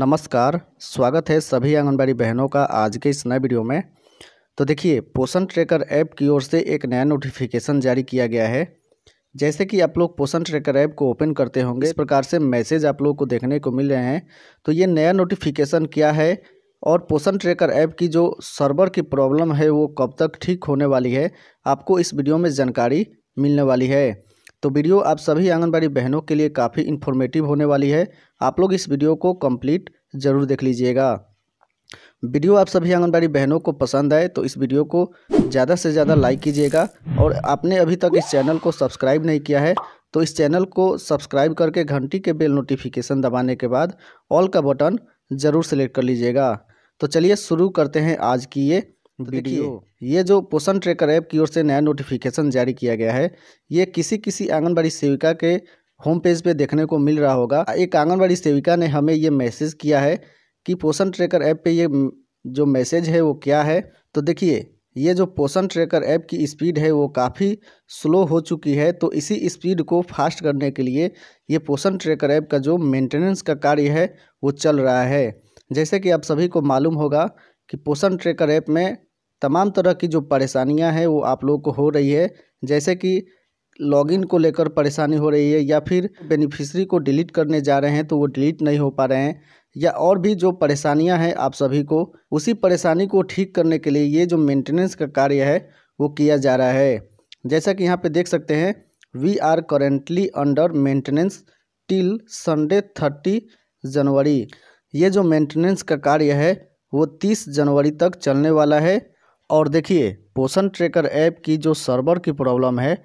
नमस्कार स्वागत है सभी आंगनबाड़ी बहनों का आज के इस नए वीडियो में तो देखिए पोषण ट्रैकर ऐप की ओर से एक नया नोटिफिकेशन जारी किया गया है जैसे कि आप लोग पोषण ट्रैकर ऐप को ओपन करते होंगे इस प्रकार से मैसेज आप लोगों को देखने को मिल रहे हैं तो ये नया नोटिफिकेशन क्या है और पोषण ट्रैकर ऐप की जो सर्वर की प्रॉब्लम है वो कब तक ठीक होने वाली है आपको इस वीडियो में जानकारी मिलने वाली है तो वीडियो आप सभी आंगनबाड़ी बहनों के लिए काफ़ी इन्फॉर्मेटिव होने वाली है आप लोग इस वीडियो को कंप्लीट ज़रूर देख लीजिएगा वीडियो आप सभी आंगनबाड़ी बहनों को पसंद आए तो इस वीडियो को ज़्यादा से ज़्यादा लाइक कीजिएगा और आपने अभी तक इस चैनल को सब्सक्राइब नहीं किया है तो इस चैनल को सब्सक्राइब करके घंटी के बेल नोटिफिकेशन दबाने के बाद ऑल का बटन ज़रूर सेलेक्ट कर लीजिएगा तो चलिए शुरू करते हैं आज की ये तो वीडियो ये जो पोषण ट्रेकर ऐप की ओर से नया नोटिफिकेशन जारी किया गया है ये किसी किसी आंगनबाड़ी सेविका के होम पेज पे देखने को मिल रहा होगा एक आंगनबाड़ी सेविका ने हमें ये मैसेज किया है कि पोषण ट्रेकर ऐप पे ये जो मैसेज है वो क्या है तो देखिए ये जो पोषण ट्रेकर ऐप की स्पीड है वो काफ़ी स्लो हो चुकी है तो इसी स्पीड को फास्ट करने के लिए ये पोषण ट्रेकर ऐप का जो मेंटेनेंस का कार्य है वो चल रहा है जैसे कि आप सभी को मालूम होगा कि पोषण ट्रेकर ऐप में तमाम तरह की जो परेशानियां हैं वो आप लोगों को हो रही है जैसे कि लॉगिन को लेकर परेशानी हो रही है या फिर बेनिफिशरी को डिलीट करने जा रहे हैं तो वो डिलीट नहीं हो पा रहे हैं या और भी जो परेशानियां हैं आप सभी को उसी परेशानी को ठीक करने के लिए ये जो मेंटेनेंस का कार्य है वो किया जा रहा है जैसा कि यहाँ पर देख सकते हैं we are currently under maintenance till Sunday thirty January ये जो मेंटेनेंस का कार्य है वो तीस जनवरी तक चलने वाला है और देखिए पोषण ट्रेकर ऐप की जो सर्वर की प्रॉब्लम है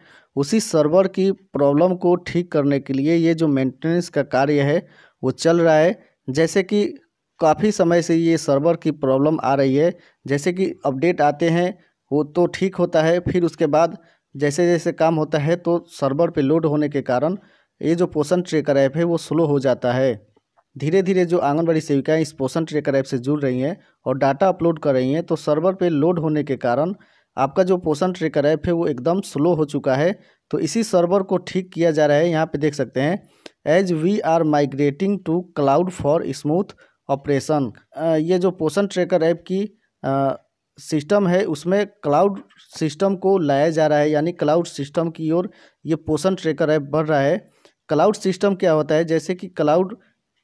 उसी सर्वर की प्रॉब्लम को ठीक करने के लिए ये जो मेंटेनेंस का कार्य है वो चल रहा है जैसे कि काफ़ी समय से ये सर्वर की प्रॉब्लम आ रही है जैसे कि अपडेट आते हैं वो तो ठीक होता है फिर उसके बाद जैसे जैसे काम होता है तो सर्वर पे लोड होने के कारण ये जो पोषण ट्रेकर ऐप है वो स्लो हो जाता है धीरे धीरे जो आंगनबाड़ी सेविकाएं इस पोषण ट्रेकर ऐप से जुड़ रही हैं और डाटा अपलोड कर रही हैं तो सर्वर पे लोड होने के कारण आपका जो पोषण ट्रेकर ऐप है वो एकदम स्लो हो चुका है तो इसी सर्वर को ठीक किया जा रहा है यहाँ पे देख सकते हैं as we are migrating to cloud for smooth operation ये जो पोषण ट्रेकर ऐप की आ, सिस्टम है उसमें क्लाउड सिस्टम को लाया जा रहा है यानी क्लाउड सिस्टम की ओर ये पोषण ट्रेकर ऐप बढ़ रहा है क्लाउड सिस्टम क्या होता है जैसे कि क्लाउड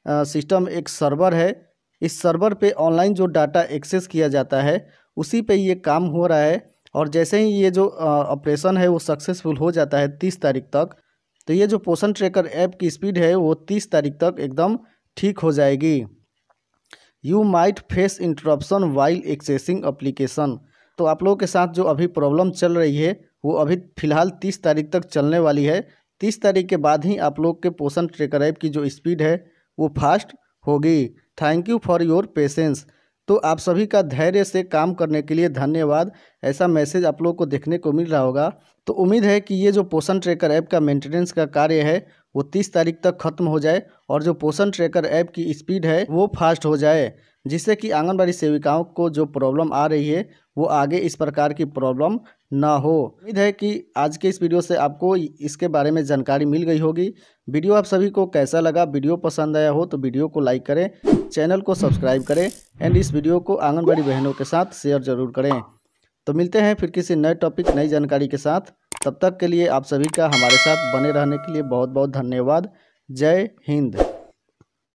सिस्टम एक सर्वर है इस सर्वर पे ऑनलाइन जो डाटा एक्सेस किया जाता है उसी पे ये काम हो रहा है और जैसे ही ये जो ऑपरेशन है वो सक्सेसफुल हो जाता है तीस तारीख तक तो ये जो पोषण ट्रैकर ऐप की स्पीड है वो तीस तारीख तक एकदम ठीक हो जाएगी you might face interruption while accessing application तो आप लोगों के साथ जो अभी प्रॉब्लम चल रही है वो अभी फिलहाल तीस तारीख तक चलने वाली है तीस तारीख के बाद ही आप लोग के पोषण ट्रेकर ऐप की जो स्पीड है वो फास्ट होगी thank you for your patience तो आप सभी का धैर्य से काम करने के लिए धन्यवाद ऐसा मैसेज आप लोगों को देखने को मिल रहा होगा तो उम्मीद है कि ये जो पोषण ट्रेकर ऐप का मेंटेनेंस का कार्य है वो तीस तारीख तक खत्म हो जाए और जो पोषण ट्रैकर ऐप की स्पीड है वो फास्ट हो जाए जिससे कि आंगनबाड़ी सेविकाओं को जो प्रॉब्लम आ रही है वो आगे इस प्रकार की प्रॉब्लम ना हो उम्मीद है कि आज के इस वीडियो से आपको इसके बारे में जानकारी मिल गई होगी वीडियो आप सभी को कैसा लगा वीडियो पसंद आया हो तो वीडियो को लाइक करें चैनल को सब्सक्राइब करें एंड इस वीडियो को आंगनबाड़ी बहनों के साथ शेयर जरूर करें तो मिलते हैं फिर किसी नए टॉपिक नई जानकारी के साथ तब तक के लिए आप सभी का हमारे साथ बने रहने के लिए बहुत बहुत धन्यवाद जय हिंद